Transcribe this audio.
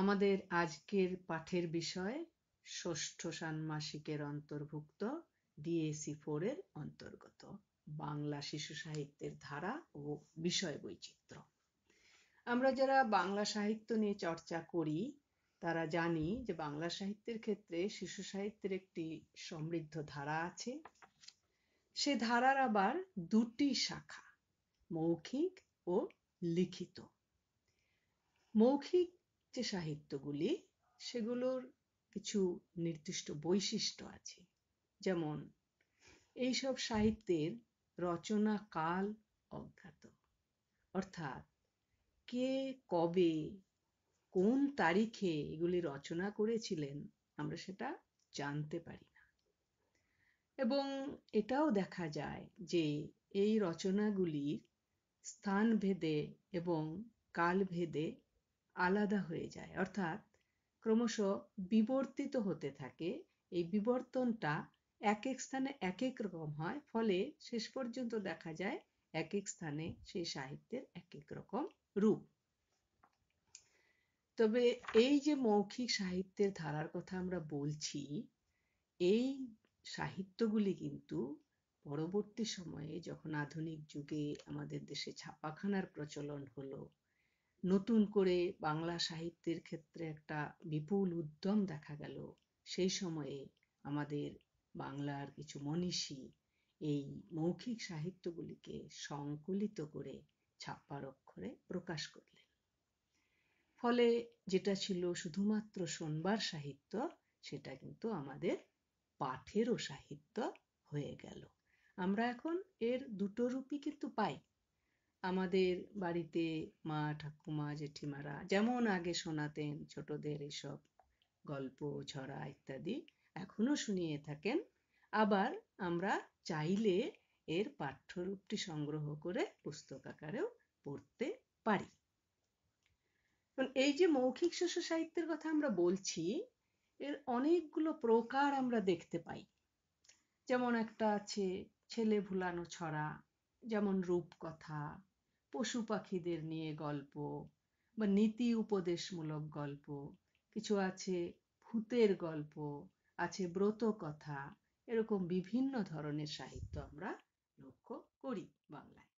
আমাদের আজকের পাঠের বিষয় ষষ্ঠ ষান্মাসিকের অন্তর্ভুক্ত ডিএসি ফোর এর অন্তর্গত বাংলা শিশু সাহিত্যের ধারা ও বিষয় বৈচিত্র আমরা যারা বাংলা সাহিত্য নিয়ে চর্চা করি তারা জানি যে বাংলা সাহিত্যের ক্ষেত্রে শিশু সাহিত্যের একটি সমৃদ্ধ ধারা আছে সে ধারার আবার দুটি শাখা মৌখিক ও লিখিত মৌখিক যে সাহিত্যগুলি সেগুলোর কিছু নির্দিষ্ট বৈশিষ্ট্য আছে যেমন এইসব সাহিত্যের রচনা কাল অজ্ঞাত অর্থাৎ কে কবে কোন তারিখে এগুলি রচনা করেছিলেন আমরা সেটা জানতে পারি না এবং এটাও দেখা যায় যে এই রচনাগুলির স্থানভেদে এবং কালভেদে আলাদা হয়ে যায় অর্থাৎ ক্রমশ বিবর্তিত হতে থাকে এই বিবর্তনটা এক এক স্থানে এক এক রকম হয় ফলে শেষ পর্যন্ত দেখা যায় এক এক স্থানে সেই সাহিত্যের এক এক রকম রূপ তবে এই যে মৌখিক সাহিত্যের ধারার কথা আমরা বলছি এই সাহিত্যগুলি কিন্তু পরবর্তী সময়ে যখন আধুনিক যুগে আমাদের দেশে ছাপাখানার প্রচলন হলো নতুন করে বাংলা সাহিত্যের ক্ষেত্রে একটা বিপুল উদ্যম দেখা গেল সেই সময়ে আমাদের বাংলার কিছু মনীষী এই মৌখিক সাহিত্যগুলিকে সংকলিত করে ছাপ্পার অক্ষরে প্রকাশ করলেন ফলে যেটা ছিল শুধুমাত্র সোনবার সাহিত্য সেটা কিন্তু আমাদের পাঠেরও সাহিত্য হয়ে গেল আমরা এখন এর দুটো রূপই কিন্তু পাই আমাদের বাড়িতে মা ঠাকুমা জেঠিমারা যেমন আগে শোনাতেন ছোটদের এসব গল্প ছড়া ইত্যাদি এখনও শুনিয়ে থাকেন আবার আমরা চাইলে এর পাঠ্যরূপটি সংগ্রহ করে পুস্তক আকারেও পড়তে পারি এই যে মৌখিক শিশু সাহিত্যের কথা আমরা বলছি এর অনেকগুলো প্রকার আমরা দেখতে পাই যেমন একটা আছে ছেলে ভুলানো ছড়া যেমন রূপকথা পশু পাখিদের নিয়ে গল্প বা নীতি উপদেশমূলক গল্প কিছু আছে ভূতের গল্প আছে ব্রত কথা এরকম বিভিন্ন ধরনের সাহিত্য আমরা লক্ষ্য করি বাংলায়